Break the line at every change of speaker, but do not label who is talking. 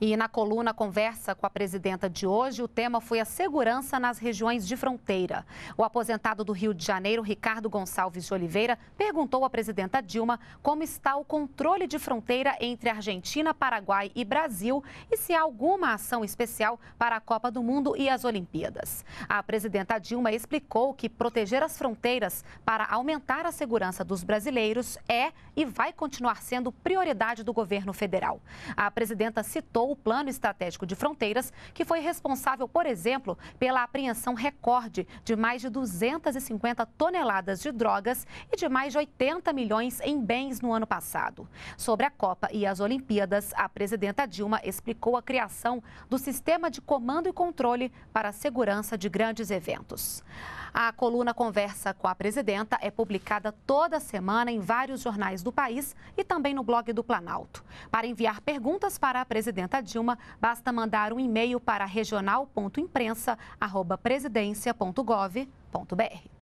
E na coluna Conversa com a Presidenta de hoje, o tema foi a segurança nas regiões de fronteira. O aposentado do Rio de Janeiro, Ricardo Gonçalves de Oliveira, perguntou à presidenta Dilma como está o controle de fronteira entre Argentina, Paraguai e Brasil e se há alguma ação especial para a Copa do Mundo e as Olimpíadas. A presidenta Dilma explicou que proteger as fronteiras para aumentar a segurança dos brasileiros é e vai continuar sendo prioridade do governo federal. A presidenta citou o Plano Estratégico de Fronteiras, que foi responsável, por exemplo, pela apreensão recorde de mais de 250 toneladas de drogas e de mais de 80 milhões em bens no ano passado. Sobre a Copa e as Olimpíadas, a presidenta Dilma explicou a criação do Sistema de Comando e Controle para a Segurança de Grandes Eventos. A coluna Conversa com a Presidenta é publicada toda semana em vários jornais do país e também no blog do Planalto. Para enviar perguntas para a Presidenta Dilma, basta mandar um e-mail para regional.imprensa.presidência.gov.br.